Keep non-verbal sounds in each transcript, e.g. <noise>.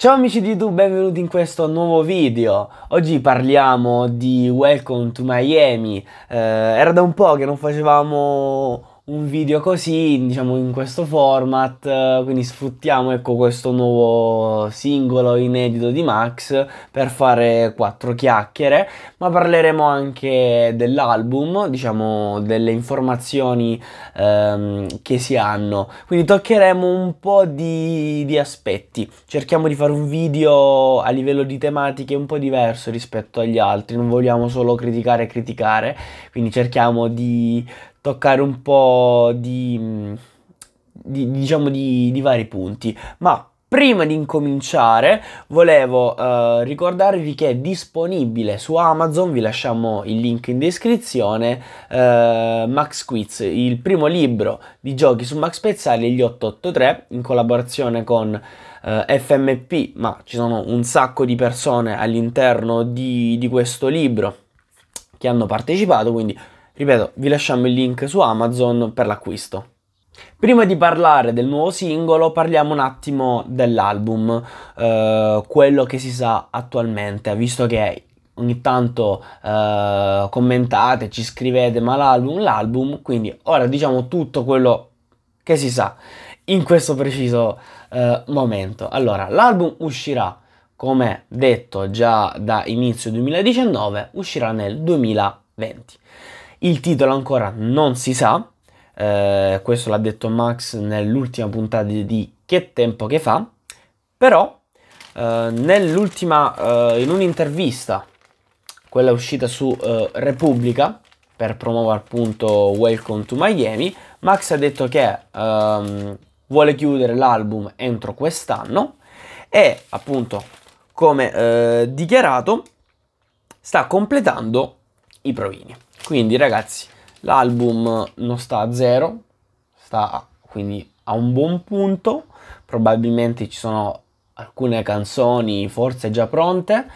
Ciao amici di YouTube, benvenuti in questo nuovo video. Oggi parliamo di Welcome to Miami. Eh, era da un po' che non facevamo un video così, diciamo in questo format, eh, quindi sfruttiamo ecco questo nuovo singolo inedito di Max per fare quattro chiacchiere, ma parleremo anche dell'album, diciamo delle informazioni ehm, che si hanno, quindi toccheremo un po' di, di aspetti, cerchiamo di fare un video a livello di tematiche un po' diverso rispetto agli altri, non vogliamo solo criticare e criticare, quindi cerchiamo di toccare un po' di, di diciamo di, di vari punti, ma Prima di incominciare volevo eh, ricordarvi che è disponibile su Amazon, vi lasciamo il link in descrizione, eh, Max Quiz, il primo libro di giochi su Max Pezzali e gli 883 in collaborazione con eh, FMP, ma ci sono un sacco di persone all'interno di, di questo libro che hanno partecipato, quindi Ripeto, vi lasciamo il link su Amazon per l'acquisto. Prima di parlare del nuovo singolo parliamo un attimo dell'album, eh, quello che si sa attualmente, visto che ogni tanto eh, commentate, ci scrivete ma l'album, l'album, quindi ora diciamo tutto quello che si sa in questo preciso eh, momento. Allora, l'album uscirà, come detto già da inizio 2019, uscirà nel 2020. Il titolo ancora non si sa, eh, questo l'ha detto Max nell'ultima puntata di Che tempo che fa, però eh, nell'ultima, eh, in un'intervista, quella uscita su eh, Repubblica, per promuovere appunto Welcome to Miami, Max ha detto che ehm, vuole chiudere l'album entro quest'anno e appunto come eh, dichiarato sta completando i provini. Quindi ragazzi, l'album non sta a zero, sta quindi a un buon punto, probabilmente ci sono alcune canzoni forse già pronte,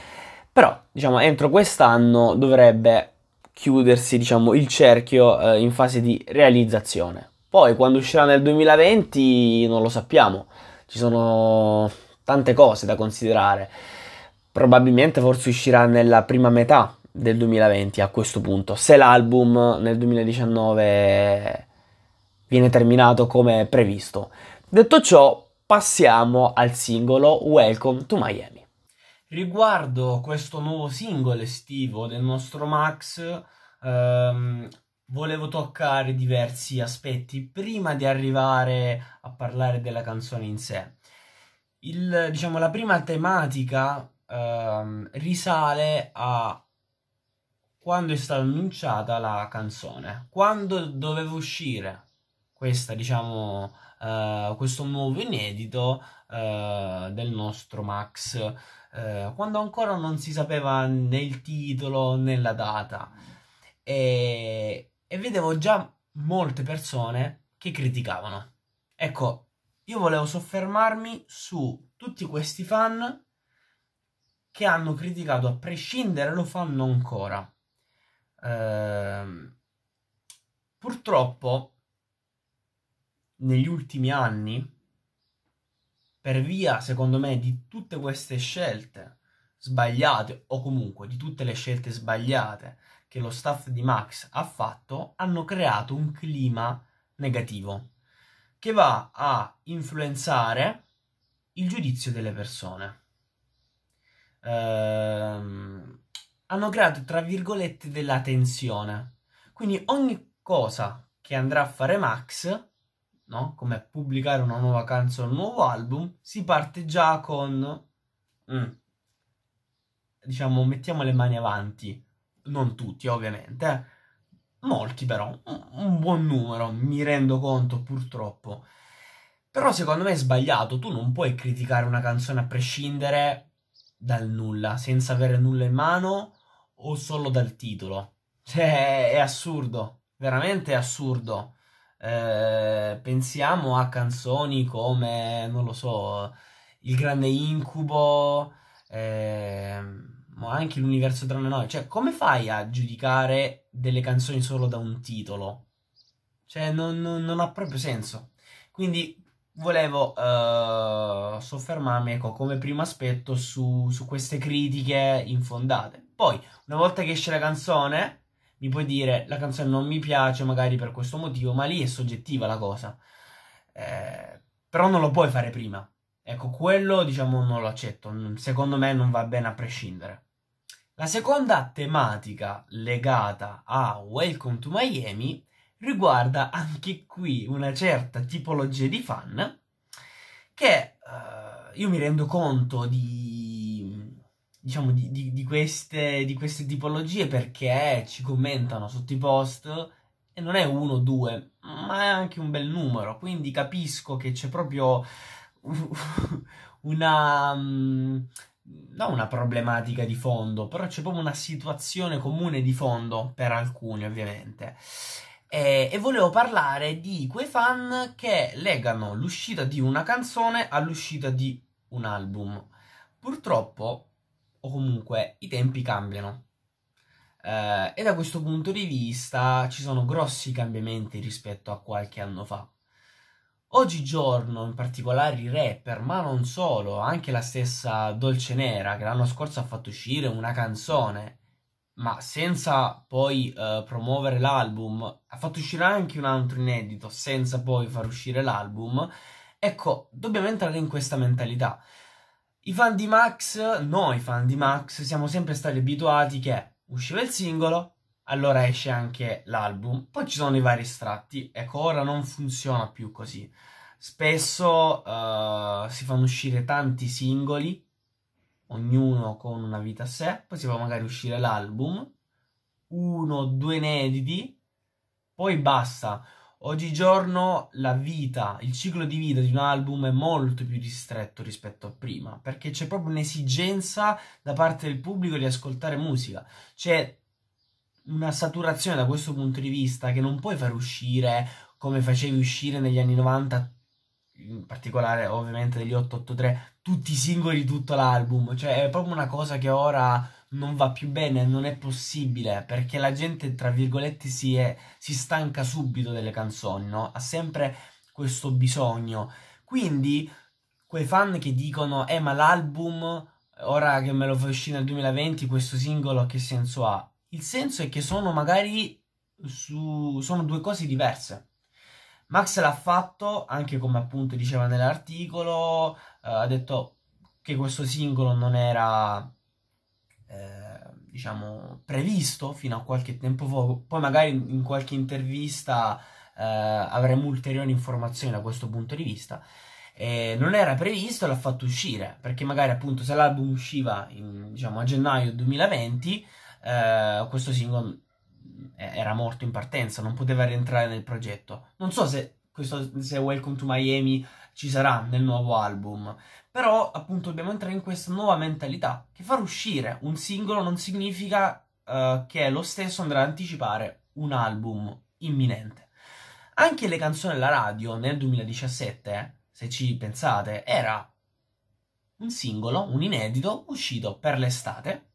però diciamo entro quest'anno dovrebbe chiudersi diciamo, il cerchio eh, in fase di realizzazione. Poi quando uscirà nel 2020 non lo sappiamo, ci sono tante cose da considerare. Probabilmente forse uscirà nella prima metà del 2020 a questo punto. Se l'album nel 2019 viene terminato come previsto. Detto ciò, passiamo al singolo Welcome to Miami. Riguardo questo nuovo singolo estivo del nostro Max, ehm, volevo toccare diversi aspetti prima di arrivare a parlare della canzone in sé. Il, diciamo, la prima tematica ehm, risale a quando è stata annunciata la canzone, quando doveva uscire questa, diciamo, uh, questo nuovo inedito uh, del nostro Max, uh, quando ancora non si sapeva né il titolo né la data. E, e vedevo già molte persone che criticavano. Ecco, io volevo soffermarmi su tutti questi fan che hanno criticato a prescindere, lo fanno ancora Ehm, purtroppo negli ultimi anni, per via, secondo me, di tutte queste scelte sbagliate o comunque di tutte le scelte sbagliate che lo staff di Max ha fatto, hanno creato un clima negativo che va a influenzare il giudizio delle persone. Ehm, hanno creato, tra virgolette, della tensione. Quindi ogni cosa che andrà a fare Max, no? come pubblicare una nuova canzone, un nuovo album, si parte già con... Mm, diciamo, mettiamo le mani avanti. Non tutti, ovviamente. molti però, un, buon numero, mi rendo conto purtroppo. Però secondo me è sbagliato, tu non puoi criticare una canzone a prescindere dal nulla, senza avere nulla in mano o solo dal titolo. Cioè, è assurdo, veramente assurdo. Eh, pensiamo a canzoni come, non lo so, Il grande incubo, eh, ma anche L'universo tra noi. Cioè, come fai a giudicare delle canzoni solo da un titolo? Cioè, non, non, non ha proprio senso. Quindi volevo eh, soffermarmi, ecco, come primo aspetto su, su queste critiche infondate. Poi, una volta che esce la canzone, mi puoi dire la canzone non mi piace magari per questo motivo, ma lì è soggettiva la cosa. Eh, però non lo puoi fare prima. Ecco, quello diciamo non lo accetto, secondo me non va bene a prescindere. La seconda tematica legata a Welcome to Miami riguarda anche qui una certa tipologia di fan che eh, io mi rendo conto di diciamo, di, di, di, queste, di queste tipologie perché ci commentano sotto i post e non è uno o due, ma è anche un bel numero, quindi capisco che c'è proprio <laughs> una... Mm, non una problematica di fondo, però c'è proprio una situazione comune di fondo per alcuni ovviamente. E, e volevo parlare di quei fan che legano l'uscita di una canzone all'uscita di un album. Purtroppo o comunque i tempi cambiano. Eh, e da questo punto di vista ci sono grossi cambiamenti rispetto a qualche anno fa. Oggigiorno, in particolare i rapper, ma non solo, anche la stessa Dolce Nera, che l'anno scorso ha fatto uscire una canzone, ma senza poi eh, promuovere l'album, ha fatto uscire anche un altro inedito, senza poi far uscire l'album. Ecco, dobbiamo entrare in questa mentalità. I fan di Max, noi fan di Max, siamo sempre stati abituati che usciva il singolo, allora esce anche l'album, poi ci sono i vari estratti, ecco ora non funziona più così. Spesso uh, si fanno uscire tanti singoli, ognuno con una vita a sé, poi si fa magari uscire l'album, uno, due inediti, poi basta. Oggigiorno la vita, il ciclo di vita di un album è molto più ristretto rispetto a prima, perché c'è proprio un'esigenza da parte del pubblico di ascoltare musica. C'è una saturazione da questo punto di vista che non puoi far uscire come facevi uscire negli anni 90, in particolare ovviamente degli 883, tutti i singoli, di tutto l'album. Cioè è proprio una cosa che ora non va più bene, non è possibile, perché la gente, tra virgolette, si, è, si stanca subito delle canzoni, no? Ha sempre questo bisogno. Quindi, quei fan che dicono, eh, ma l'album, ora che me lo fa uscire nel 2020, questo singolo, che senso ha? Il senso è che sono magari su... sono due cose diverse. Max l'ha fatto, anche come appunto diceva nell'articolo, eh, ha detto che questo singolo non era Ehm, diciamo, previsto fino a qualche tempo fa. Poi magari in qualche intervista eh, avremo ulteriori informazioni da questo punto di vista. Eh, non era previsto, l'ha fatto uscire, perché magari appunto se l'album usciva in, diciamo, a gennaio 2020, eh, questo singolo eh, era morto in partenza, non poteva rientrare nel progetto. Non so se, questo, se Welcome to Miami ci sarà nel nuovo album, però appunto dobbiamo entrare in questa nuova mentalità che far uscire un singolo non significa uh, che lo stesso andrà ad anticipare un album imminente. Anche le canzoni alla radio nel 2017, se ci pensate, era un singolo, un inedito uscito per l'estate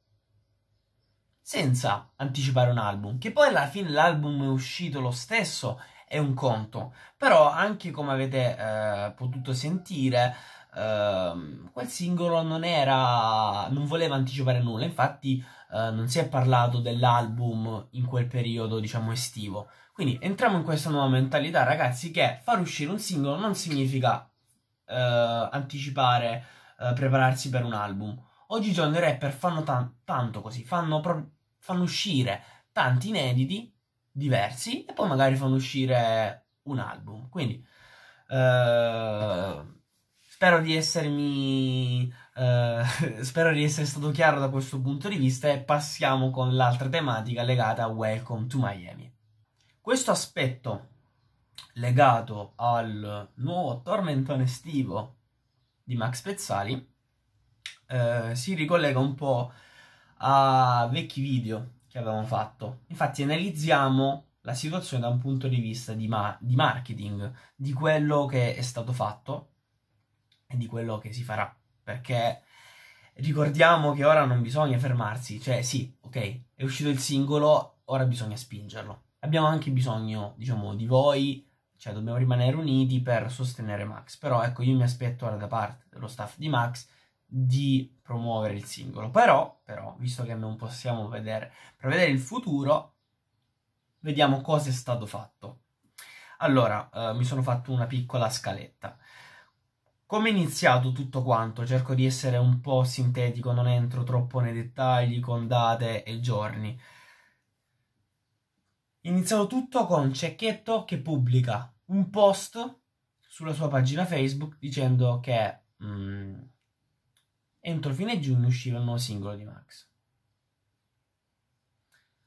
senza anticipare un album, che poi alla fine l'album è uscito lo stesso, è un conto, però anche come avete eh, potuto sentire Ehm, quel singolo non era non voleva anticipare nulla infatti uh, non si è parlato dell'album in quel periodo diciamo estivo quindi entriamo in questa nuova mentalità ragazzi che far uscire un singolo non significa uh, anticipare eh, prepararsi per un album oggigiorno i rapper fanno ta- tanto così fanno, pro- fanno uscire tanti inediti diversi e poi magari fanno uscire un album quindi Spero di essermi. Eh, <laughs> spero di essere stato chiaro da questo punto di vista e passiamo con l'altra tematica legata a Welcome to Miami. Questo aspetto legato al nuovo tormentone estivo di Max Pezzali eh, si ricollega un po' a vecchi video che avevamo fatto. Infatti analizziamo la situazione da un punto di vista di, ma- di marketing, di quello che è stato fatto e di quello che si farà, perché ricordiamo che ora non bisogna fermarsi, cioè sì, ok, è uscito il singolo, ora bisogna spingerlo. Abbiamo anche bisogno, diciamo, di voi, cioè dobbiamo rimanere uniti per sostenere Max, però ecco, io mi aspetto ora da parte dello staff di Max di promuovere il singolo, però, però visto che non possiamo vedere, prevedere il futuro, vediamo cosa è stato fatto. Allora, eh, mi sono fatto una piccola scaletta. Come è iniziato tutto quanto? Cerco di essere un po' sintetico, non entro troppo nei dettagli con date e giorni. Iniziato tutto con Cecchetto che pubblica un post sulla sua pagina Facebook dicendo che mm, entro fine giugno uscirà il nuovo singolo di Max.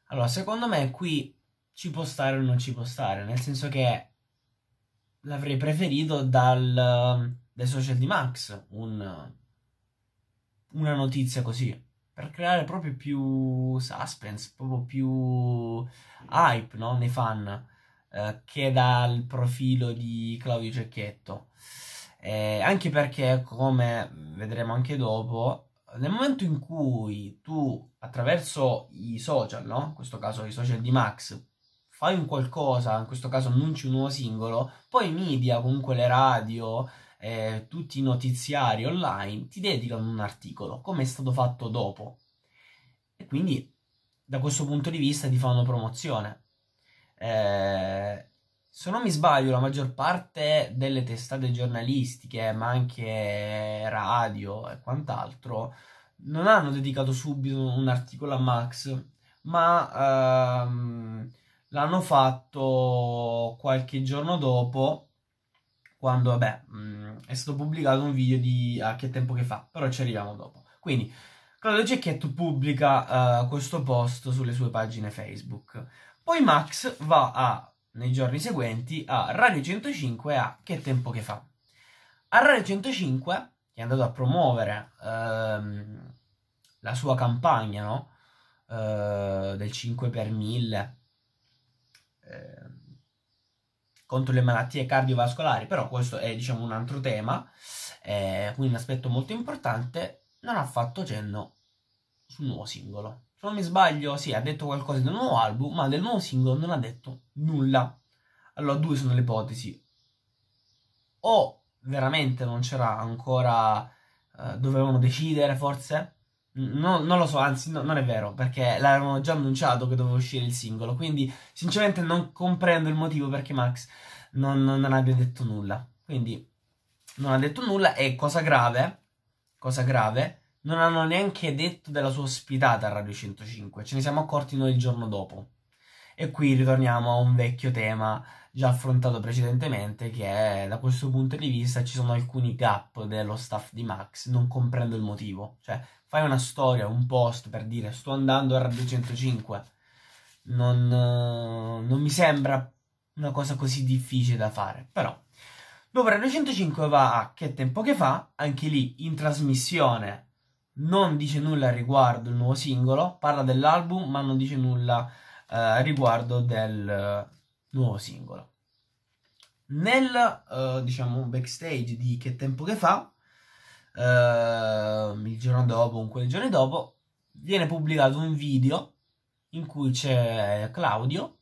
Allora, secondo me qui ci può stare o non ci può stare, nel senso che l'avrei preferito dal dai social di Max un, una notizia così per creare proprio più suspense, proprio più hype no? nei fan eh, che dal profilo di Claudio Cecchetto. Eh, anche perché, come vedremo anche dopo, nel momento in cui tu attraverso i social, no? in questo caso i social di Max, fai un qualcosa, in questo caso annunci un nuovo singolo, poi i media, comunque le radio, eh, tutti i notiziari online ti dedicano un articolo, come è stato fatto dopo. E quindi da questo punto di vista ti fanno promozione. Eh, se non mi sbaglio, la maggior parte delle testate giornalistiche, ma anche radio e quant'altro, non hanno dedicato subito un articolo a Max, ma ehm, l'hanno fatto qualche giorno dopo, quando, vabbè, mh, mm, è stato pubblicato un video di a che tempo che fa, però ci arriviamo dopo. Quindi Claudio Cecchetto pubblica uh, questo post sulle sue pagine Facebook. Poi Max va a, nei giorni seguenti a Radio 105 a Che tempo che fa. A Radio 105, che è andato a promuovere ehm, la sua campagna no? eh, del 5 per 1000, eh, contro le malattie cardiovascolari, però questo è diciamo un altro tema, eh, quindi un aspetto molto importante, non ha fatto cenno sul nuovo singolo. Se non mi sbaglio, sì, ha detto qualcosa del nuovo album, ma del nuovo singolo non ha detto nulla. Allora, due sono le ipotesi. O veramente non c'era ancora, eh, dovevano decidere forse, No, non lo so, anzi no, non è vero, perché l'avevano già annunciato che doveva uscire il singolo, quindi sinceramente non comprendo il motivo perché Max non, non, non abbia detto nulla. Quindi non ha detto nulla e cosa grave, cosa grave, non hanno neanche detto della sua ospitata a Radio 105, ce ne siamo accorti noi il giorno dopo. E qui ritorniamo a un vecchio tema già affrontato precedentemente, che è, da questo punto di vista ci sono alcuni gap dello staff di Max, non comprendo il motivo, cioè fai una storia, un post per dire sto andando a Radio 105, non, eh, non mi sembra una cosa così difficile da fare, però. Dopo Radio 105 va a Che tempo che fa, anche lì in trasmissione non dice nulla riguardo il nuovo singolo, parla dell'album ma non dice nulla eh, riguardo del eh, nuovo singolo. Nel, eh, diciamo, backstage di Che tempo che fa, uh, il giorno dopo, un quei giorni dopo, viene pubblicato un video in cui c'è Claudio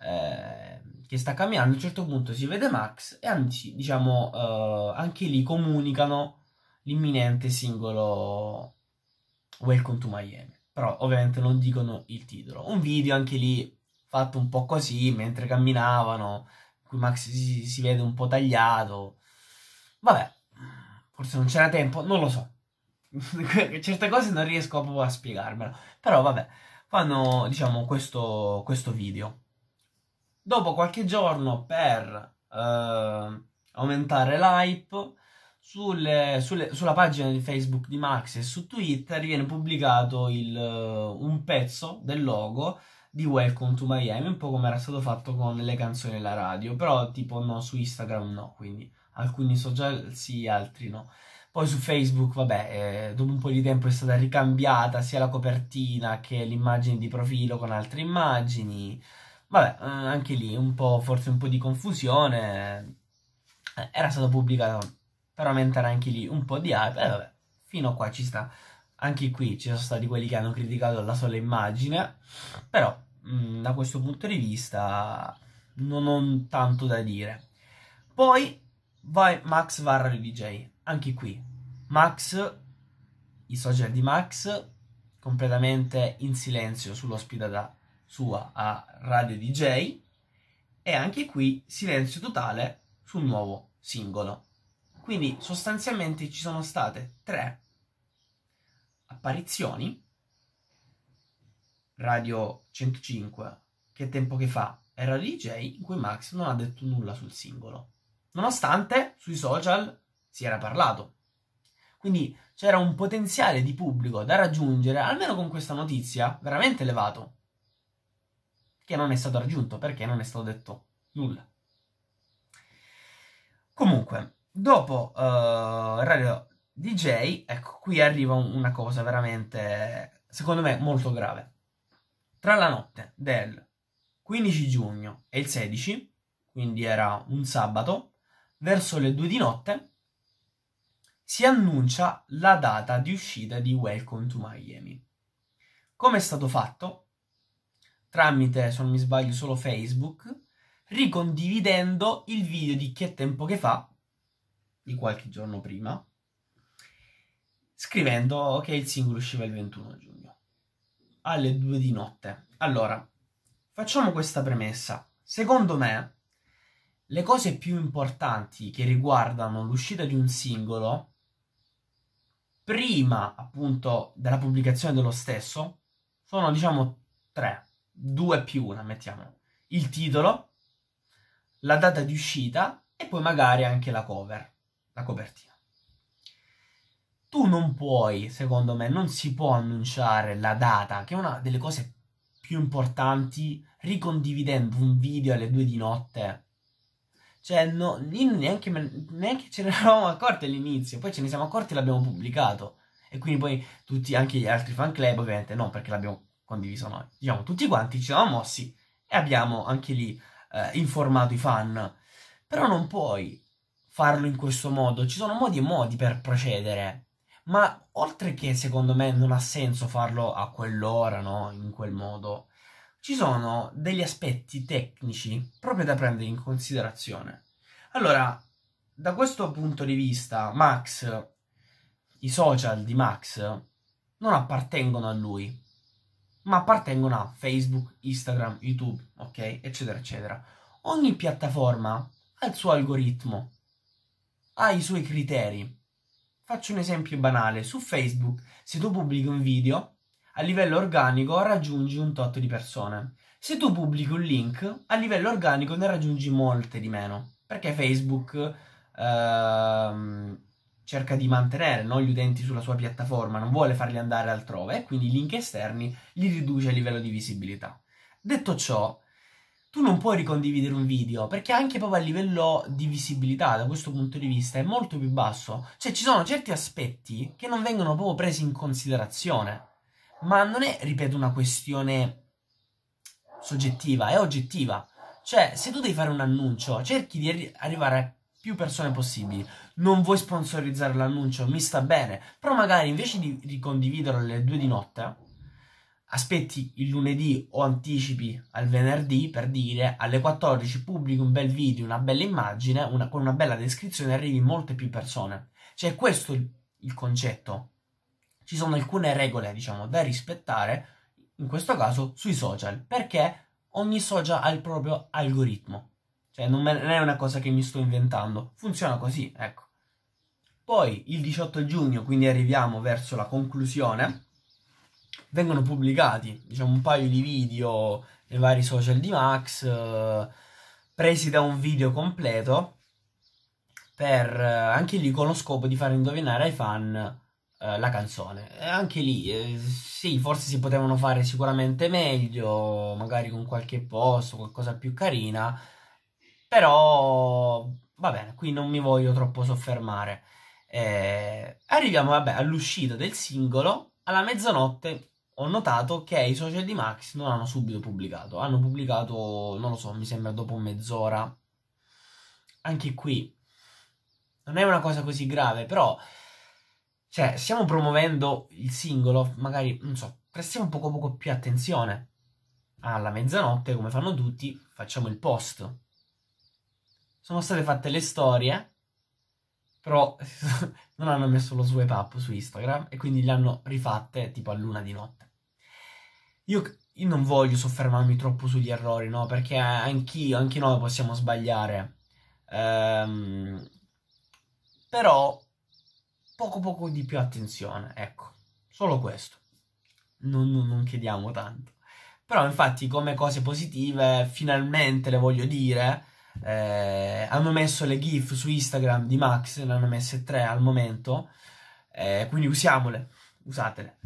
eh, che sta camminando, a un certo punto si vede Max e anzi, diciamo, uh, anche lì comunicano l'imminente singolo Welcome to Miami. Però ovviamente non dicono il titolo. Un video anche lì fatto un po' così, mentre camminavano, in cui Max si, si vede un po' tagliato. Vabbè, Forse non c'era tempo, non lo so. <laughs> Certe cose non riesco proprio a spiegarmelo. Però vabbè, fanno, diciamo, questo, questo video. Dopo qualche giorno per eh, aumentare l'hype, sulle, sulle, sulla pagina di Facebook di Max e su Twitter viene pubblicato il, eh, un pezzo del logo di Welcome to Miami, un po' come era stato fatto con le canzoni alla radio, però tipo no, su Instagram no, quindi alcuni social sì, altri no. Poi su Facebook, vabbè, eh, dopo un po' di tempo è stata ricambiata sia la copertina che l'immagine di profilo con altre immagini. Vabbè, eh, anche lì un po', forse un po' di confusione. Eh, era stato pubblicato per aumentare anche lì un po' di hype. E eh, vabbè, fino a qua ci sta. Anche qui ci sono stati quelli che hanno criticato la sola immagine. Però, mh, mm, da questo punto di vista, non ho tanto da dire. Poi Vai Max Varra VJ, anche qui. Max, i social di Max, completamente in silenzio sull'ospedale sua a Radio DJ e anche qui silenzio totale sul nuovo singolo. Quindi sostanzialmente ci sono state tre apparizioni. Radio 105, che tempo che fa, era DJ, in cui Max non ha detto nulla sul singolo nonostante sui social si era parlato. Quindi c'era un potenziale di pubblico da raggiungere, almeno con questa notizia, veramente elevato, che non è stato raggiunto perché non è stato detto nulla. Comunque, dopo uh, Radio DJ, ecco, qui arriva una cosa veramente, secondo me, molto grave. Tra la notte del 15 giugno e il 16, quindi era un sabato, verso le 2 di notte, si annuncia la data di uscita di Welcome to Miami. Come è stato fatto? Tramite, se non mi sbaglio, solo Facebook, ricondividendo il video di Che tempo che fa, di qualche giorno prima, scrivendo che il singolo usciva il 21 giugno, alle 2 di notte. Allora, facciamo questa premessa. Secondo me, le cose più importanti che riguardano l'uscita di un singolo, prima appunto della pubblicazione dello stesso, sono diciamo tre, due più una, mettiamo il titolo, la data di uscita e poi magari anche la cover, la copertina. Tu non puoi, secondo me, non si può annunciare la data, che è una delle cose più importanti, ricondividendo un video alle due di notte cioè, no, neanche, neanche ce ne eravamo accorti all'inizio, poi ce ne siamo accorti e l'abbiamo pubblicato. E quindi poi tutti, anche gli altri fan club, ovviamente, no, perché l'abbiamo condiviso noi. Diciamo, tutti quanti ci siamo mossi e abbiamo anche lì eh, informato i fan. Però non puoi farlo in questo modo, ci sono modi e modi per procedere. Ma oltre che secondo me non ha senso farlo a quell'ora, no? In quel modo ci sono degli aspetti tecnici proprio da prendere in considerazione. Allora, da questo punto di vista, Max, i social di Max non appartengono a lui, ma appartengono a Facebook, Instagram, YouTube, ok, eccetera, eccetera. Ogni piattaforma ha il suo algoritmo, ha i suoi criteri. Faccio un esempio banale, su Facebook se tu pubblichi un video a livello organico raggiungi un tot di persone. Se tu pubblichi un link, a livello organico ne raggiungi molte di meno, perché Facebook ehm, cerca di mantenere no, gli utenti sulla sua piattaforma, non vuole farli andare altrove, e quindi i link esterni li riduce a livello di visibilità. Detto ciò, tu non puoi ricondividere un video perché anche proprio a livello di visibilità da questo punto di vista è molto più basso. Cioè ci sono certi aspetti che non vengono proprio presi in considerazione ma non è, ripeto, una questione soggettiva, è oggettiva. Cioè, se tu devi fare un annuncio, cerchi di arrivare a più persone possibili. Non vuoi sponsorizzare l'annuncio, mi sta bene, però magari invece di, ricondividerlo alle due di notte, aspetti il lunedì o anticipi al venerdì per dire alle 14 pubblichi un bel video, una bella immagine, una, con una bella descrizione arrivi molte più persone. Cioè questo è il concetto ci sono alcune regole, diciamo, da rispettare, in questo caso sui social, perché ogni social ha il proprio algoritmo. Cioè, non, me, non è una cosa che mi sto inventando, funziona così, ecco. Poi il 18 giugno, quindi arriviamo verso la conclusione, vengono pubblicati diciamo, un paio di video nei vari social di Max, eh, presi da un video completo, per eh, anche lì con lo scopo di far indovinare ai fan eh, la canzone. Eh, anche lì, eh, sì, forse si potevano fare sicuramente meglio, magari con qualche posto, qualcosa più carina, però va bene, qui non mi voglio troppo soffermare. Eh, arriviamo vabbè, all'uscita del singolo, alla mezzanotte ho notato che i social di Max non hanno subito pubblicato, hanno pubblicato, non lo so, mi sembra dopo mezz'ora. Anche qui non è una cosa così grave, però cioè, stiamo promuovendo il singolo, magari, non so, prestiamo poco poco più attenzione. Alla mezzanotte, come fanno tutti, facciamo il post. Sono state fatte le storie, però <laughs> non hanno messo lo swipe up su Instagram e quindi le hanno rifatte tipo a luna di notte. Io, io non voglio soffermarmi troppo sugli errori, no? Perché anch'io, anche noi possiamo sbagliare. Ehm, però poco poco di più attenzione, ecco, solo questo. Non, non chiediamo tanto. Però infatti come cose positive, finalmente le voglio dire, eh, hanno messo le GIF su Instagram di Max, ne hanno messe tre al momento, eh, quindi usiamole, usatele.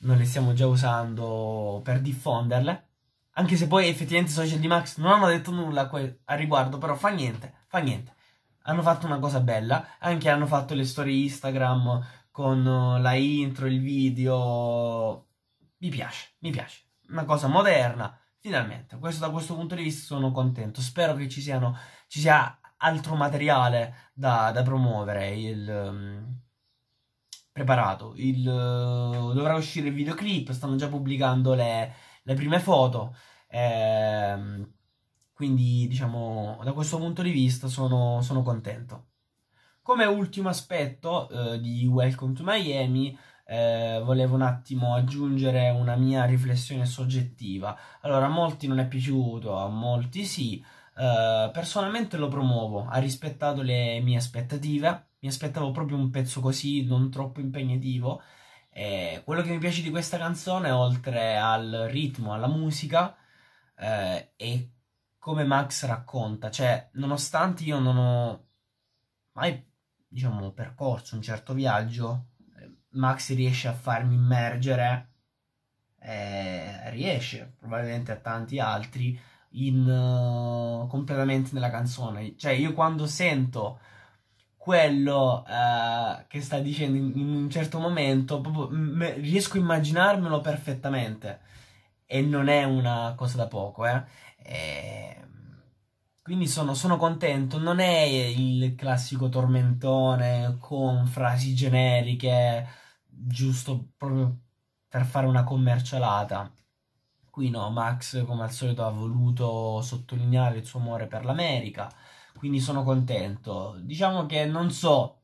Noi le stiamo già usando per diffonderle. Anche se poi effettivamente i social di Max non hanno detto nulla a riguardo, però fa niente, fa niente hanno fatto una cosa bella, anche hanno fatto le storie Instagram con eh, la intro, il video, mi piace, mi piace, una cosa moderna, finalmente, questo, da questo punto di vista sono contento, spero che ci, siano, ci sia altro materiale da, da promuovere, il... Um, preparato, il, uh, dovrà uscire il videoclip, stanno già pubblicando le, le prime foto, ehm, quindi, diciamo, da questo punto di vista sono, sono contento. Come ultimo aspetto eh, di Welcome to Miami, eh, volevo un attimo aggiungere una mia riflessione soggettiva. Allora, a molti non è piaciuto, a molti sì. Eh, personalmente lo promuovo, ha rispettato le mie aspettative. Mi aspettavo proprio un pezzo così, non troppo impegnativo. E quello che mi piace di questa canzone, oltre al ritmo, alla musica, eh, è come Max racconta, cioè nonostante io non ho mai diciamo, percorso un certo viaggio, eh, Max riesce a farmi immergere, eh, riesce probabilmente a tanti altri, in, uh, completamente nella canzone. Cioè io quando sento quello uh, che sta dicendo in, in un certo momento, proprio, me, riesco a immaginarmelo perfettamente. E non è una cosa da poco, eh? E ehm, quindi sono, sono, contento, non è il classico tormentone con frasi generiche, giusto proprio per fare una commercialata. Qui no, Max come al solito ha voluto sottolineare il suo amore per l'America, quindi sono contento. Diciamo che non so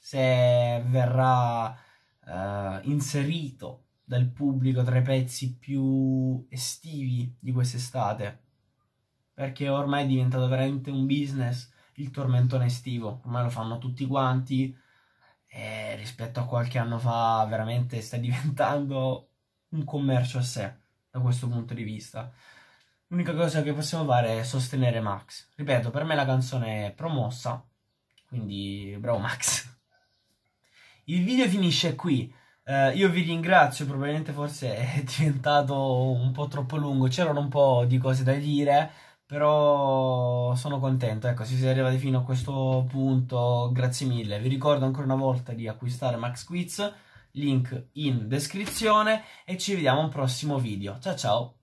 se verrà eh, inserito dal pubblico tra i pezzi più estivi di quest'estate, perché ormai è diventato veramente un business il tormentone estivo, ormai lo fanno tutti quanti e rispetto a qualche anno fa veramente sta <laughs> diventando un commercio a sé da questo punto di vista. L'unica cosa che possiamo fare è sostenere Max. Ripeto, per me la canzone è promossa, quindi bravo Max. Il video finisce qui. Uh, io vi ringrazio, probabilmente forse è <laughs> diventato un po' troppo lungo, c'erano un po' di cose da dire, però sono contento, ecco, se siete arrivati fino a questo punto, grazie mille. Vi ricordo ancora una volta di acquistare Max Quiz, link in descrizione e ci vediamo al prossimo video. Ciao ciao!